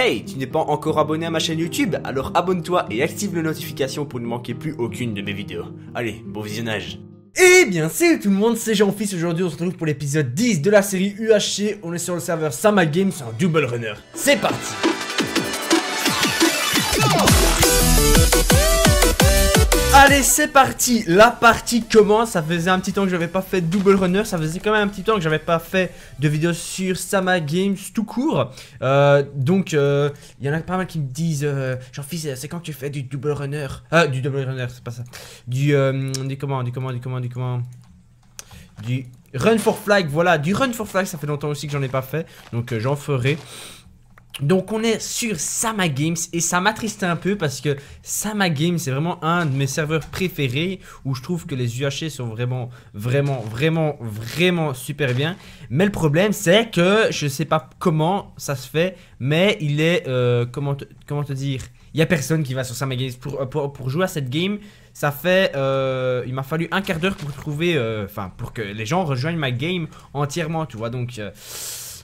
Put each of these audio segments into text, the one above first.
Hey, tu n'es pas encore abonné à ma chaîne YouTube Alors abonne-toi et active les notifications pour ne manquer plus aucune de mes vidéos. Allez, bon visionnage eh bien salut tout le monde, c'est Jean-Fils, aujourd'hui on se retrouve pour l'épisode 10 de la série UHC, on est sur le serveur Sama Games, un double runner. C'est parti Allez, c'est parti La partie commence. Ça faisait un petit temps que j'avais pas fait Double Runner. Ça faisait quand même un petit temps que j'avais pas fait de vidéo sur Sama Games tout court. Euh, donc, euh, il y en a pas mal qui me disent euh, Jean-Fils, euh, c'est quand tu fais du Double Runner Ah, du Double Runner, c'est pas ça. Du, du comment, du comment, du comment, du comment Du Run for Flag, voilà. Du Run for Flag, ça fait longtemps aussi que j'en ai pas fait. Donc, j'en ferai. Donc on est sur Sama Games et ça m'attriste un peu parce que Sama Games c'est vraiment un de mes serveurs préférés où je trouve que les UHC e sont vraiment vraiment vraiment vraiment super bien. Mais le problème c'est que je sais pas comment ça se fait mais il est euh, comment te, comment te dire il y a personne qui va sur Sama Games pour, pour, jouer à cette game. Ça fait euh, il m'a fallu un quart d'heure pour trouver euh, enfin pour que les gens rejoignent ma game entièrement tu vois donc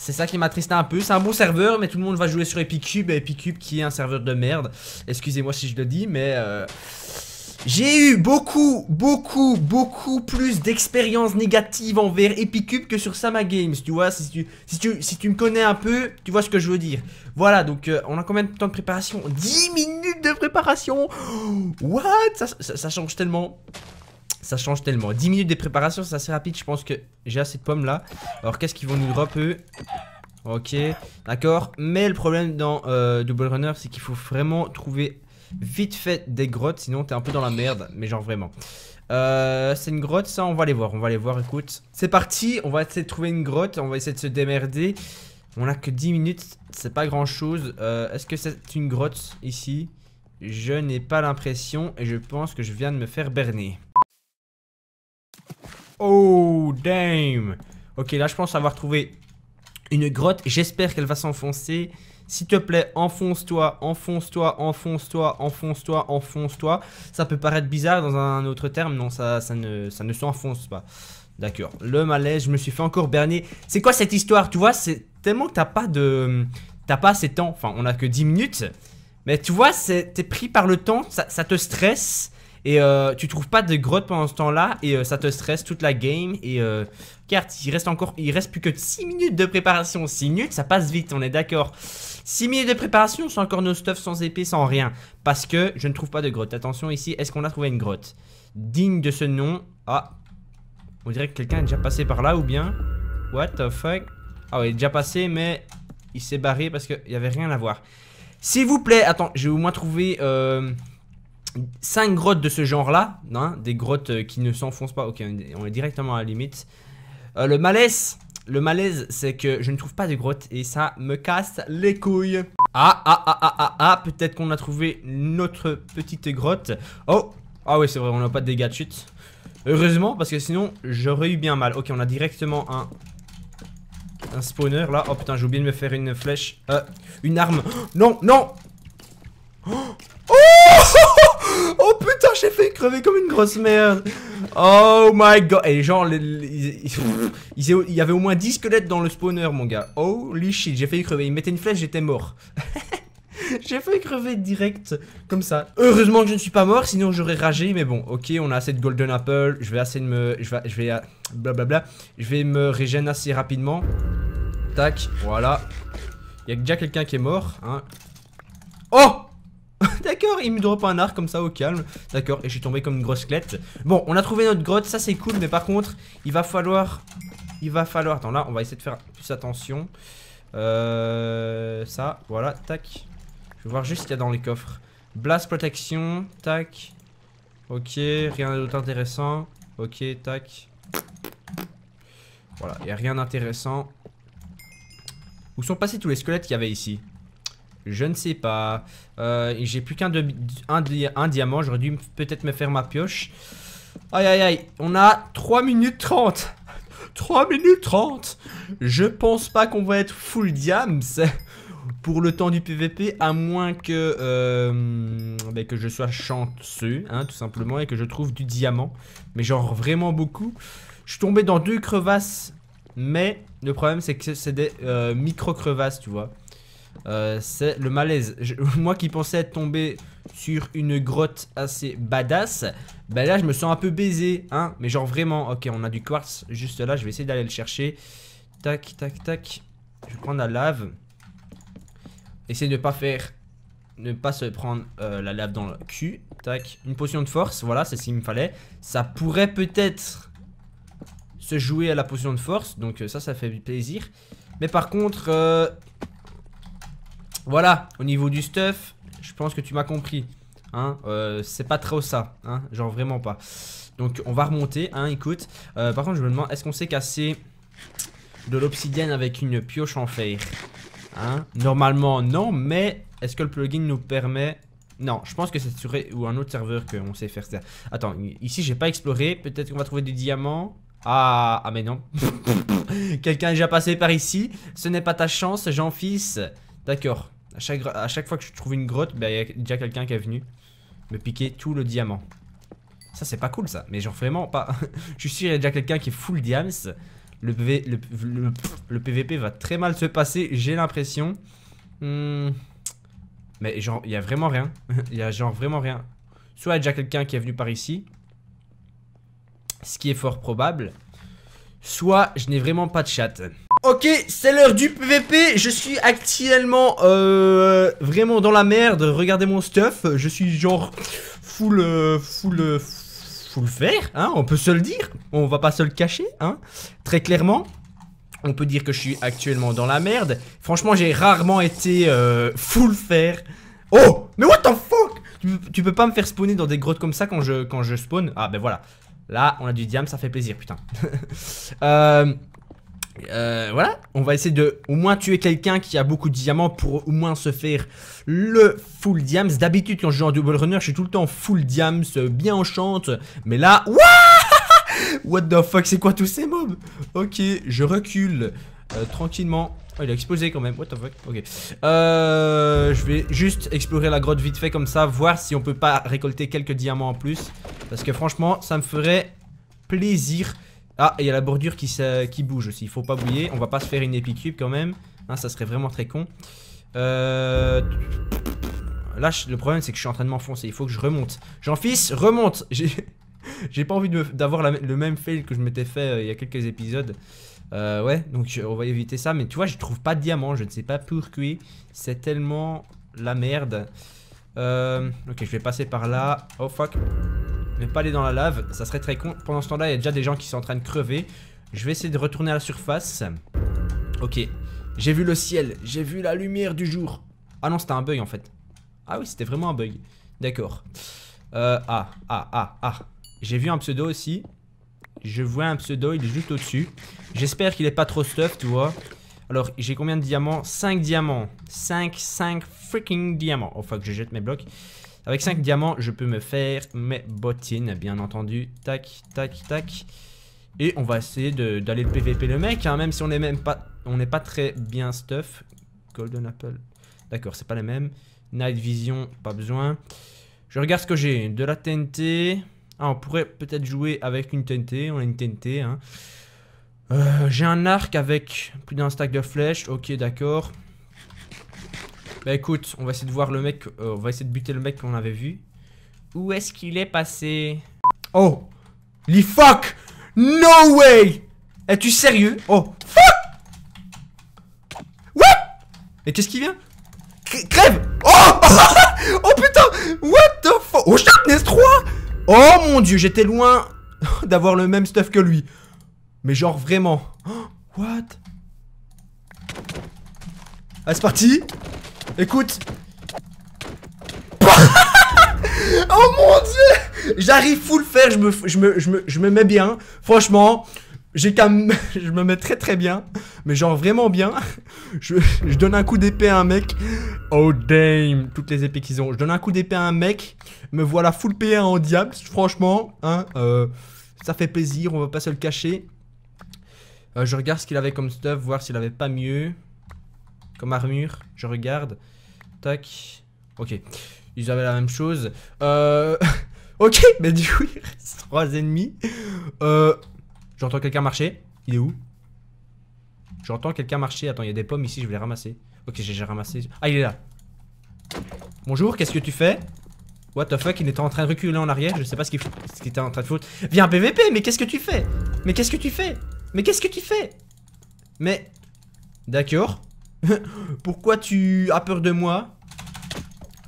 c'est ça qui tristé un peu. C'est un bon serveur, mais tout le monde va jouer sur Epicube. Epicube qui est un serveur de merde. Excusez-moi si je le dis, mais... Euh, j'ai eu beaucoup, beaucoup, beaucoup plus d'expériences négatives envers Epicube que sur Sama Games, tu vois, si tu, si, tu, me connais un peu, tu vois ce que je veux dire. Voilà, donc euh, on a combien de temps de préparation 10 minutes de préparation What ça change tellement ça change tellement. 10 minutes de préparation, c'est assez rapide. Je pense que j'ai assez de pommes là. Alors, qu'est-ce qu'ils vont nous drop eux Ok, d'accord. Mais le problème dans euh, Double Runner, c'est qu'il faut vraiment trouver vite fait des grottes. Sinon, t'es un peu dans la merde. Mais genre vraiment. Euh, c'est une grotte, ça, on va aller voir. On va aller voir, écoute. C'est parti, on va essayer de trouver une grotte. On va essayer de se démerder. On a que 10 minutes, c'est pas grand chose. Euh, est-ce que c'est une grotte ici Je n'ai pas l'impression et je pense que je viens de me faire berner. Oh, damn. Ok, là, je pense avoir trouvé une grotte. J'espère qu'elle va s'enfoncer. S'il te plaît, enfonce-toi, enfonce-toi, enfonce-toi, enfonce-toi, enfonce-toi. Ça peut paraître bizarre dans un autre terme. Non, ça, ça ne, ça ne s'enfonce pas. D'accord. Le malaise, je me suis fait encore berner. C'est quoi cette histoire Tu vois, c'est tellement que t'as pas de... T'as pas assez de temps. Enfin, on a que 10 minutes. Mais tu vois, t'es pris par le temps. ça te stresse. Et euh, tu trouves pas de grotte pendant ce temps-là et euh, ça te stresse toute la game. Et euh, il reste encore, il reste plus que 6 minutes de préparation. 6 minutes, ça passe vite, on est d'accord. 6 minutes de préparation sans encore nos stuff, sans épée, sans rien. Parce que je ne trouve pas de grotte. Attention ici, est-ce qu'on a trouvé une grotte Digne de ce nom. Ah, on dirait que quelqu'un est déjà passé par là ou bien. What the fuck Ah ouais, il est déjà passé, mais il s'est barré parce qu'il n'y avait rien à voir. S'il vous plaît, attends, je vais au moins trouver. Euh 5 grottes de ce genre-là, hein, des grottes euh, qui ne s'enfoncent pas. Ok, on est directement à la limite. Euh, le malaise, le malaise, c'est que je ne trouve pas de grotte et ça me casse les couilles. Ah, ah, ah, ah, ah, ah, peut-être qu'on a trouvé notre petite grotte. Oh, ah oui, c'est vrai, on n'a pas de dégâts de chute. Heureusement, parce que sinon, j'aurais eu bien mal. Ok, on a directement un, un spawner là. Oh putain, j'ai oublié de me faire une flèche. Euh, une arme. Non, non Oh Oh putain, j'ai fait crever comme une grosse merde. Oh my god. Et genre, il y avait au moins 10 squelettes dans le spawner, mon gars. Holy shit, j'ai failli crever. il mettait une flèche, j'étais mort. j'ai failli crever direct, comme ça. Heureusement que je ne suis pas mort, sinon j'aurais ragé. Mais bon, ok, on a assez de golden apple. Je vais assez de me... Je vais... Je vais blablabla. Je vais me régénérer assez rapidement. Tac, voilà. Il y a déjà quelqu'un qui est mort. Hein. Oh D'accord, il me drop un arc comme ça au calme. D'accord, et je suis tombé comme une grosse squelette Bon, on a trouvé notre grotte, ça c'est cool, mais par contre, il va falloir... Il va falloir... Attends, là, on va essayer de faire plus attention. Euh... Ça, voilà, tac. Je vais voir juste ce qu'il y a dans les coffres. Blast protection, tac. Ok, rien d'autre intéressant. Ok, tac. Voilà, il n'y a rien d'intéressant. Où sont passés tous les squelettes qu'il y avait ici je ne sais pas. Euh, j'ai plus qu'un diamant. J'aurais dû peut-être me faire ma pioche. Aïe, aïe, aïe. On a 3 minutes 30. 3 minutes 30. Je pense pas qu'on va être full diams pour le temps du PVP, à moins que, euh, ben, que je sois chanceux, hein, tout simplement, et que je trouve du diamant. Mais genre vraiment beaucoup. Je suis tombé dans deux crevasses, mais le problème c'est que c'est des euh, micro-crevasses, tu vois. Euh, c'est le malaise. moi qui pensais être tombé sur une grotte assez badass, ben là je me sens un peu baisé, hein. Mais genre vraiment, ok, on a du quartz juste là, je vais essayer d'aller le chercher. Tac, tac, tac. Je vais prendre la lave. Essayer de ne pas faire... Ne pas se prendre euh, la lave dans le cul. Tac. Une potion de force, voilà, c'est ce qu'il me fallait. Ça pourrait peut-être se jouer à la potion de force, donc euh, ça, ça fait plaisir. Mais par contre, voilà, au niveau du stuff, je pense que tu m'as compris. Hein, euh, c'est pas trop ça, hein, genre vraiment pas. Donc on va remonter, hein, écoute. Euh, par contre, je me demande, est-ce qu'on sait casser de l'obsidienne avec une pioche en fer hein Normalement, non, mais est-ce que le plugin nous permet... Non, je pense que c'est sur ou un autre serveur qu'on sait faire ça. Attends, ici j'ai pas exploré, peut-être qu'on va trouver des diamants. Ah, ah mais non. Quelqu'un est déjà passé par ici, ce n'est pas ta chance, Jean-Fils. D'accord, à chaque, fois que je trouve une grotte, bah, il y a déjà quelqu'un qui est venu me piquer tout le diamant. Ça, c'est pas cool, ça. Mais genre, vraiment pas. je suis sûr, qu'il y a déjà quelqu'un qui est full diams. Le, le, PVP va très mal se passer, j'ai l'impression. Hmm. Mais genre, il y a vraiment rien. Il y a genre vraiment rien. Soit il y a déjà quelqu'un qui est venu par ici. Ce qui est fort probable. Soit je n'ai vraiment pas de chat. Ok, c'est l'heure du PVP. Je suis actuellement euh, vraiment dans la merde. Regardez mon stuff. Je suis genre full, euh, full, full fer. Hein, on peut se le dire. On va pas se le cacher. Hein, très clairement. On peut dire que je suis actuellement dans la merde. Franchement, j'ai rarement été euh, full fer. Oh, mais what the fuck tu, peux pas me faire spawner dans des grottes comme ça quand je, quand je spawn Ah ben voilà. Là, on a du diam, ça fait plaisir, putain. euh, euh, voilà, on va essayer de au moins tuer quelqu'un qui a beaucoup de diamants pour au moins se faire le full diams. D'habitude, quand je joue en double runner, je suis tout le temps full diams, bien chante Mais là, what the fuck, c'est quoi tous ces mobs Ok, je recule euh, tranquillement. Oh, il a explosé quand même. What the fuck Ok. Euh, je vais juste explorer la grotte vite fait comme ça, voir si on peut pas récolter quelques diamants en plus. Parce que franchement, ça me ferait plaisir. Ah, il y a la bordure qui, qui bouge aussi. Il faut pas bouiller. On va pas se faire une épicube quand même. Hein, ça serait vraiment très con. Euh... Là, le problème, c'est que je suis en train de m'enfoncer. Il faut que je remonte. J'en fils remonte J'ai pas envie d'avoir le même fail que je m'étais fait euh, il y a quelques épisodes. Euh, ouais, donc on va éviter ça. Mais tu vois, je trouve pas de diamant. Je ne sais pas pourquoi. C'est tellement la merde. Euh, ok, je vais passer par là. Oh fuck. Ne pas aller dans la lave, ça serait très con. Pendant ce temps-là, il y a déjà des gens qui sont en train de crever. Je vais essayer de retourner à la surface. Ok. J'ai vu le ciel, j'ai vu la lumière du jour. Ah non, c'était un bug en fait. Ah oui, c'était vraiment un bug. D'accord. Euh, ah, ah, ah, ah. J'ai vu un pseudo aussi. Je vois un pseudo, il est juste au-dessus. J'espère qu'il est pas trop stuff, tu vois. Alors, j'ai combien de diamants 5 diamants. 5, 5 freaking diamants. Oh que je jette mes blocs. Avec 5 diamants, je peux me faire mes bottines, bien entendu. Tac, tac, tac. Et on va essayer d'aller le PVP le mec, hein, même si on n'est même pas, on n'est pas très bien stuff. Golden Apple. D'accord, c'est pas les même. Night Vision, pas besoin. Je regarde ce que j'ai. De la TNT. Ah, on pourrait peut-être jouer avec une TNT. On a une TNT. Hein. Euh, J'ai un arc avec plus d'un stack de flèches. Ok, d'accord. Bah écoute, on va essayer de voir le mec. Euh, on va essayer de buter le mec qu'on avait vu. Où est-ce qu'il est passé Oh L'e-fuck No way Es-tu sérieux Oh Fuck What Mais qu'est-ce qui vient Crève Oh Oh putain What the fuck Oh, Sharpness 3 Oh mon dieu, j'étais loin d'avoir le même stuff que lui. Mais genre vraiment. what Allez, ah, c'est parti Écoute Oh mon dieu J'arrive full faire, je me, je, me, mets bien. Franchement, j'ai je me mets très très bien. Mais genre vraiment bien. Je, donne un coup d'épée à un mec. Oh damn Toutes les épées qu'ils ont. Je donne un coup d'épée à un mec. Me voilà full PA en diable. Franchement, hein, euh, ça fait plaisir, on va pas se le cacher. Euh, je regarde ce qu'il avait comme stuff, voir s'il avait pas mieux. Comme armure, je regarde. Tac. Ok. Ils avaient la même chose. Euh... ok, mais du coup, il reste trois ennemis. Euh... J'entends quelqu'un marcher. Il est où J'entends quelqu'un marcher. Attends, il y a des pommes ici, je vais les ramasser. Ok, j'ai ramassé. Ah, il est là. Bonjour, qu'est-ce que tu fais What the fuck, il était en train de reculer en arrière, je sais pas ce qu'il était en train de foutre. Viens PVP, mais qu'est-ce que tu fais Mais qu'est-ce que tu fais mais qu'est-ce que tu fais Mais... D'accord. Pourquoi tu as peur de moi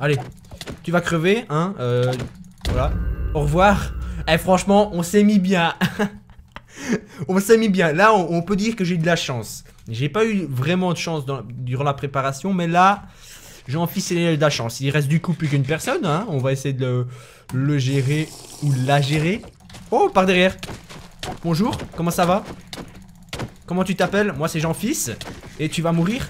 Allez, tu vas crever, hein euh, Voilà. Au revoir. Eh, franchement, on s'est mis bien. on s'est mis bien. Là, on, peut dire que j'ai de la chance. J'ai pas eu vraiment de chance durant la préparation, mais là, j'ai enfilé de la chance. Il reste du coup plus qu'une personne, hein On va essayer de le gérer ou la gérer. Oh, par derrière. Bonjour, comment ça va Comment tu t'appelles Moi, c'est Jean-Fils. Et tu vas mourir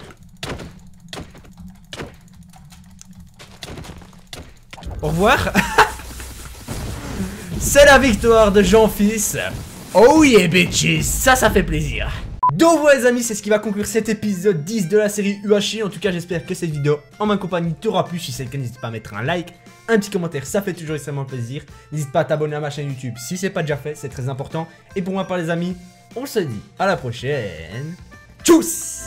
Au revoir. c'est la victoire de Jean-Fils. Oh yeah, bitches. Ça, ça fait plaisir. Donc voilà les amis, c'est ce qui va conclure cet épisode 10 de la série UHC. En tout cas, j'espère que cette vidéo en ma compagnie t'aura plu. Si c'est le cas, n'hésite pas à mettre un like, un petit commentaire, ça fait toujours extrêmement plaisir. N'hésite pas à t'abonner à ma chaîne YouTube si c'est pas déjà fait, c'est très important. Et pour ma part les amis, on se dit à la prochaine. Tchuss